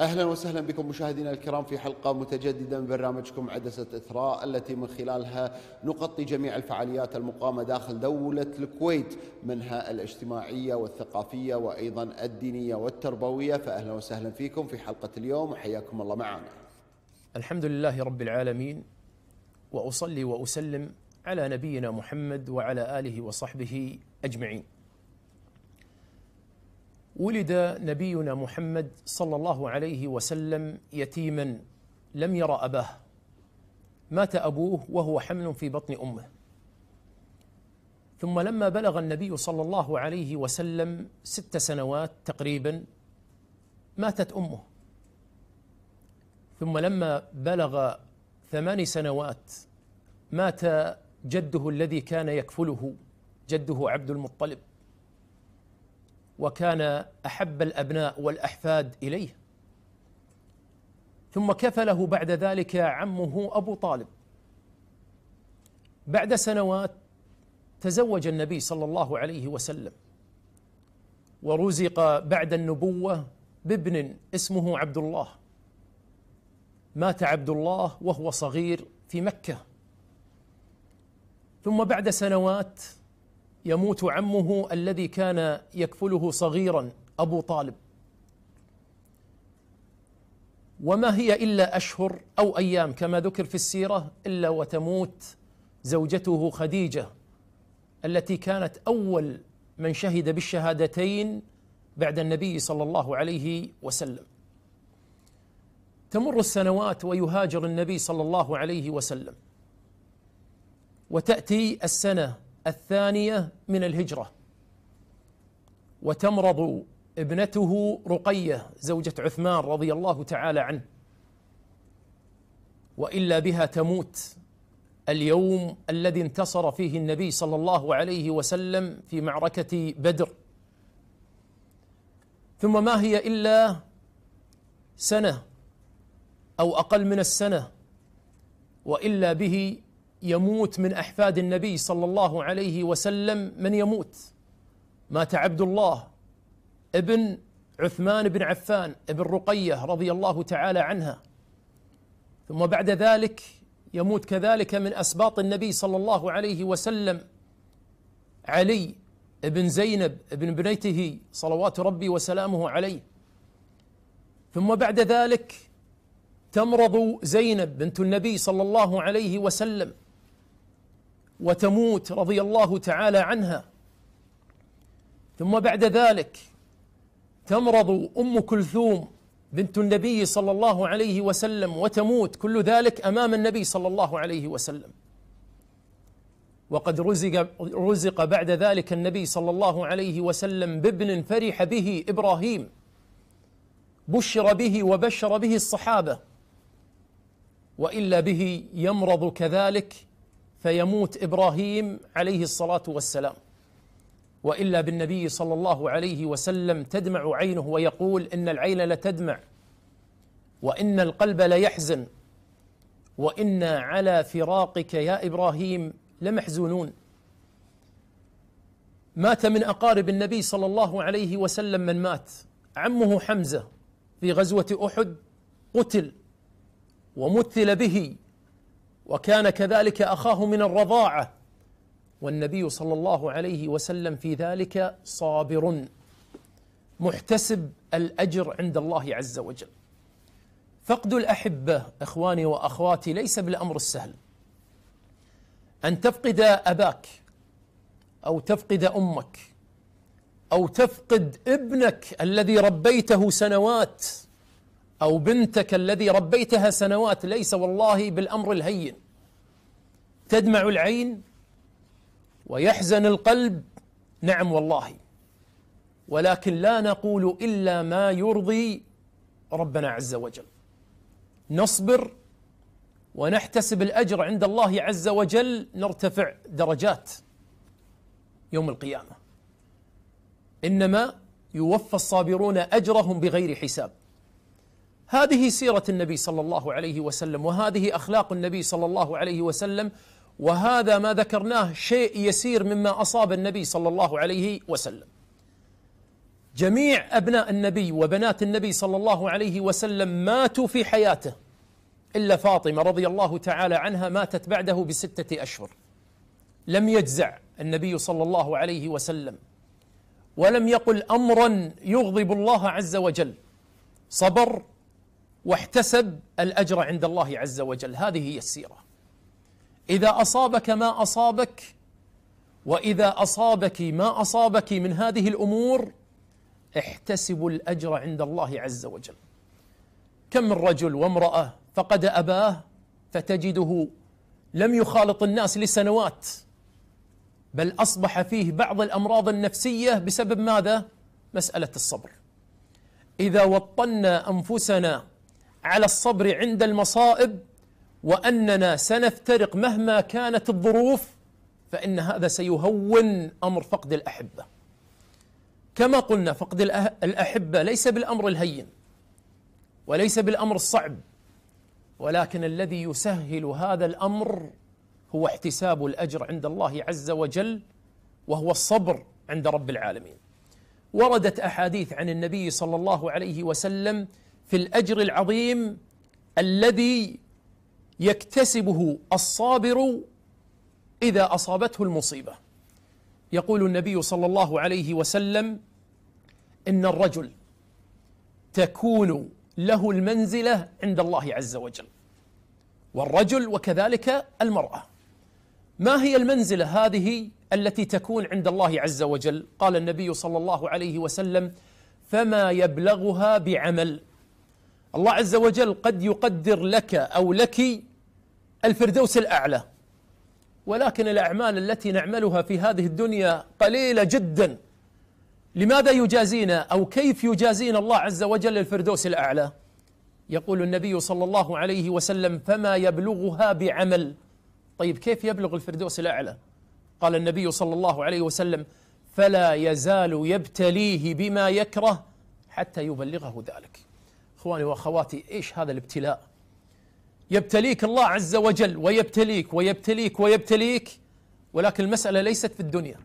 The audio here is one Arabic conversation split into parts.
اهلا وسهلا بكم مشاهدينا الكرام في حلقه متجدده من برنامجكم عدسه اثراء التي من خلالها نغطي جميع الفعاليات المقامه داخل دوله الكويت منها الاجتماعيه والثقافيه وايضا الدينيه والتربويه فاهلا وسهلا فيكم في حلقه اليوم وحياكم الله معنا. الحمد لله رب العالمين واصلي واسلم على نبينا محمد وعلى اله وصحبه اجمعين. ولد نبينا محمد صلى الله عليه وسلم يتيما لم يرى اباه مات ابوه وهو حمل في بطن امه ثم لما بلغ النبي صلى الله عليه وسلم ست سنوات تقريبا ماتت امه ثم لما بلغ ثمان سنوات مات جده الذي كان يكفله جده عبد المطلب وكان احب الابناء والاحفاد اليه ثم كفله بعد ذلك عمه ابو طالب بعد سنوات تزوج النبي صلى الله عليه وسلم ورزق بعد النبوه بابن اسمه عبد الله مات عبد الله وهو صغير في مكه ثم بعد سنوات يموت عمه الذي كان يكفله صغيرا ابو طالب وما هي الا اشهر او ايام كما ذكر في السيره الا وتموت زوجته خديجه التي كانت اول من شهد بالشهادتين بعد النبي صلى الله عليه وسلم تمر السنوات ويهاجر النبي صلى الله عليه وسلم وتاتي السنه الثانية من الهجرة وتمرض ابنته رقية زوجة عثمان رضي الله تعالى عنه وإلا بها تموت اليوم الذي انتصر فيه النبي صلى الله عليه وسلم في معركة بدر ثم ما هي إلا سنة أو أقل من السنة وإلا به يموت من احفاد النبي صلى الله عليه وسلم من يموت مات عبد الله ابن عثمان بن عفان ابن رقيه رضي الله تعالى عنها ثم بعد ذلك يموت كذلك من اسباط النبي صلى الله عليه وسلم علي ابن زينب ابن بنيته صلوات ربي وسلامه عليه ثم بعد ذلك تمرض زينب بنت النبي صلى الله عليه وسلم وتموت رضي الله تعالى عنها ثم بعد ذلك تمرض ام كلثوم بنت النبي صلى الله عليه وسلم وتموت كل ذلك امام النبي صلى الله عليه وسلم وقد رزق رزق بعد ذلك النبي صلى الله عليه وسلم بابن فرح به ابراهيم بشر به وبشر به الصحابه والا به يمرض كذلك فيموت ابراهيم عليه الصلاه والسلام والا بالنبي صلى الله عليه وسلم تدمع عينه ويقول ان العين لتدمع وان القلب ليحزن وانا على فراقك يا ابراهيم لمحزونون مات من اقارب النبي صلى الله عليه وسلم من مات عمه حمزه في غزوه احد قتل ومثل به وكان كذلك اخاه من الرضاعه والنبي صلى الله عليه وسلم في ذلك صابر محتسب الاجر عند الله عز وجل فقد الاحبه اخواني واخواتي ليس بالامر السهل ان تفقد اباك او تفقد امك او تفقد ابنك الذي ربيته سنوات او بنتك الذي ربيتها سنوات ليس والله بالامر الهين تدمع العين ويحزن القلب نعم والله ولكن لا نقول الا ما يرضي ربنا عز وجل نصبر ونحتسب الاجر عند الله عز وجل نرتفع درجات يوم القيامه انما يوفى الصابرون اجرهم بغير حساب هذه سيره النبي صلى الله عليه وسلم وهذه اخلاق النبي صلى الله عليه وسلم وهذا ما ذكرناه شيء يسير مما أصاب النبي صلى الله عليه وسلم جميع أبناء النبي وبنات النبي صلى الله عليه وسلم ماتوا في حياته إلا فاطمة رضي الله تعالى عنها ماتت بعده بستة أشهر لم يجزع النبي صلى الله عليه وسلم ولم يقل أمرا يغضب الله عز وجل صبر واحتسب الأجر عند الله عز وجل هذه هي السيرة إذا أصابك ما أصابك وإذا أصابك ما أصابك من هذه الأمور احتسبوا الأجر عند الله عز وجل كم من رجل وامرأة فقد أباه فتجده لم يخالط الناس لسنوات بل أصبح فيه بعض الأمراض النفسية بسبب ماذا؟ مسألة الصبر إذا وطنا أنفسنا على الصبر عند المصائب واننا سنفترق مهما كانت الظروف فان هذا سيهون امر فقد الاحبه كما قلنا فقد الاحبه ليس بالامر الهين وليس بالامر الصعب ولكن الذي يسهل هذا الامر هو احتساب الاجر عند الله عز وجل وهو الصبر عند رب العالمين وردت احاديث عن النبي صلى الله عليه وسلم في الاجر العظيم الذي يكتسبه الصابر إذا أصابته المصيبة يقول النبي صلى الله عليه وسلم إن الرجل تكون له المنزلة عند الله عز وجل والرجل وكذلك المرأة ما هي المنزلة هذه التي تكون عند الله عز وجل قال النبي صلى الله عليه وسلم فما يبلغها بعمل الله عز وجل قد يقدر لك أو لك الفردوس الأعلى ولكن الأعمال التي نعملها في هذه الدنيا قليلة جدا لماذا يجازينا أو كيف يجازينا الله عز وجل الفردوس الأعلى يقول النبي صلى الله عليه وسلم فما يبلغها بعمل طيب كيف يبلغ الفردوس الأعلى قال النبي صلى الله عليه وسلم فلا يزال يبتليه بما يكره حتى يبلغه ذلك إخواني وأخواتي إيش هذا الابتلاء يبتليك الله عز وجل ويبتليك ويبتليك ويبتليك ولكن المسألة ليست في الدنيا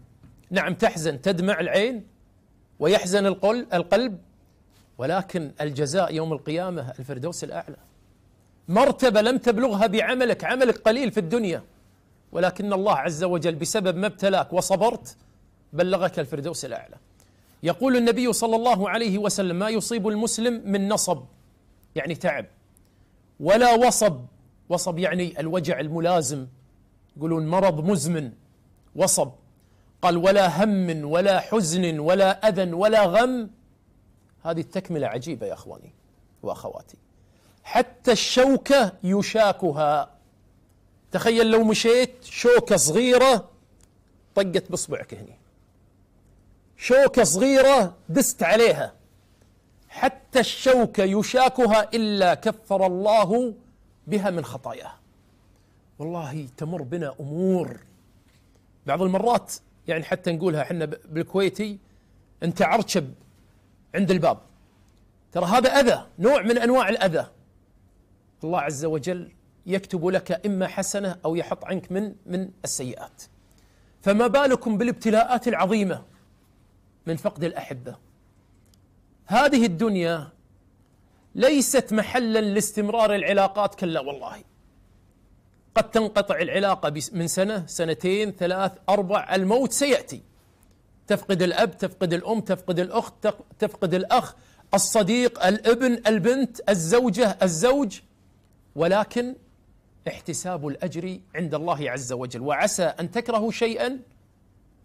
نعم تحزن تدمع العين ويحزن القلب ولكن الجزاء يوم القيامة الفردوس الأعلى مرتبة لم تبلغها بعملك عملك قليل في الدنيا ولكن الله عز وجل بسبب ما ابتلاك وصبرت بلغك الفردوس الأعلى يقول النبي صلى الله عليه وسلم ما يصيب المسلم من نصب يعني تعب ولا وصب وصب يعني الوجع الملازم يقولون مرض مزمن وصب قال ولا هم ولا حزن ولا أذى ولا غم هذه التكملة عجيبة يا أخواني وأخواتي حتى الشوكة يشاكها تخيل لو مشيت شوكة صغيرة طقت بصبعك هني شوكة صغيرة دست عليها حتى الشوكة يشاكها إلا كفر الله بها من خطاياه والله تمر بنا أمور بعض المرات يعني حتى نقولها احنا بالكويتي انت عرشب عند الباب ترى هذا أذى نوع من أنواع الأذى الله عز وجل يكتب لك إما حسنة أو يحط عنك من من السيئات فما بالكم بالابتلاءات العظيمة من فقد الأحبة هذه الدنيا ليست محلا لاستمرار العلاقات كلا والله قد تنقطع العلاقة من سنة سنتين ثلاث أربع الموت سيأتي تفقد الأب تفقد الأم تفقد الأخت تفقد الأخ الصديق الابن البنت الزوجة الزوج ولكن احتساب الأجر عند الله عز وجل وعسى أن تكرهوا شيئا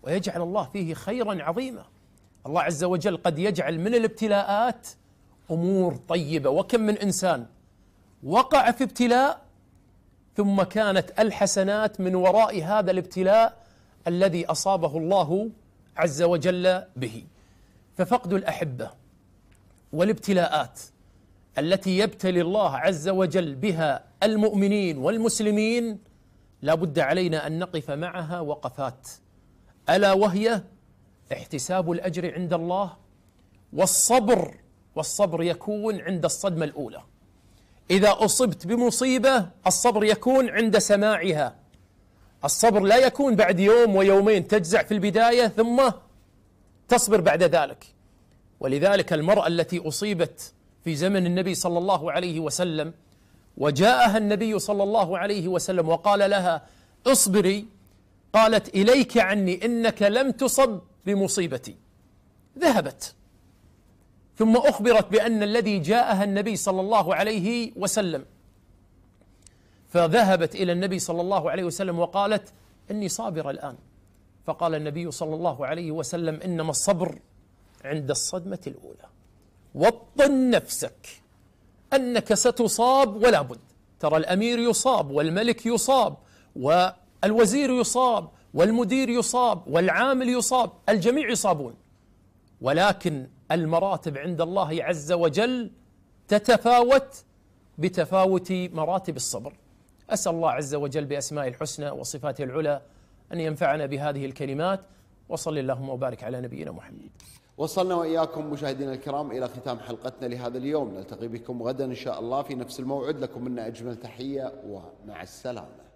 ويجعل الله فيه خيرا عظيما الله عز وجل قد يجعل من الابتلاءات امور طيبه وكم من انسان وقع في ابتلاء ثم كانت الحسنات من وراء هذا الابتلاء الذي اصابه الله عز وجل به ففقد الاحبه والابتلاءات التي يبتلي الله عز وجل بها المؤمنين والمسلمين لا بد علينا ان نقف معها وقفات الا وهي احتساب الاجر عند الله والصبر والصبر يكون عند الصدمه الاولى اذا اصبت بمصيبه الصبر يكون عند سماعها الصبر لا يكون بعد يوم ويومين تجزع في البدايه ثم تصبر بعد ذلك ولذلك المراه التي اصيبت في زمن النبي صلى الله عليه وسلم وجاءها النبي صلى الله عليه وسلم وقال لها اصبري قالت اليك عني انك لم تصب بمصيبتي ذهبت ثم أخبرت بأن الذي جاءها النبي صلى الله عليه وسلم فذهبت إلى النبي صلى الله عليه وسلم وقالت إني صابرة الآن فقال النبي صلى الله عليه وسلم إنما الصبر عند الصدمة الأولى وطن نفسك أنك ستصاب ولا بد ترى الأمير يصاب والملك يصاب والوزير يصاب والمدير يصاب والعامل يصاب الجميع يصابون ولكن المراتب عند الله عز وجل تتفاوت بتفاوت مراتب الصبر اسال الله عز وجل باسماء الحسنى وصفاته العلى ان ينفعنا بهذه الكلمات وصل اللهم وبارك على نبينا محمد وصلنا وإياكم مشاهدينا الكرام إلى ختام حلقتنا لهذا اليوم نلتقي بكم غدا إن شاء الله في نفس الموعد لكم منا أجمل تحية ومع السلامة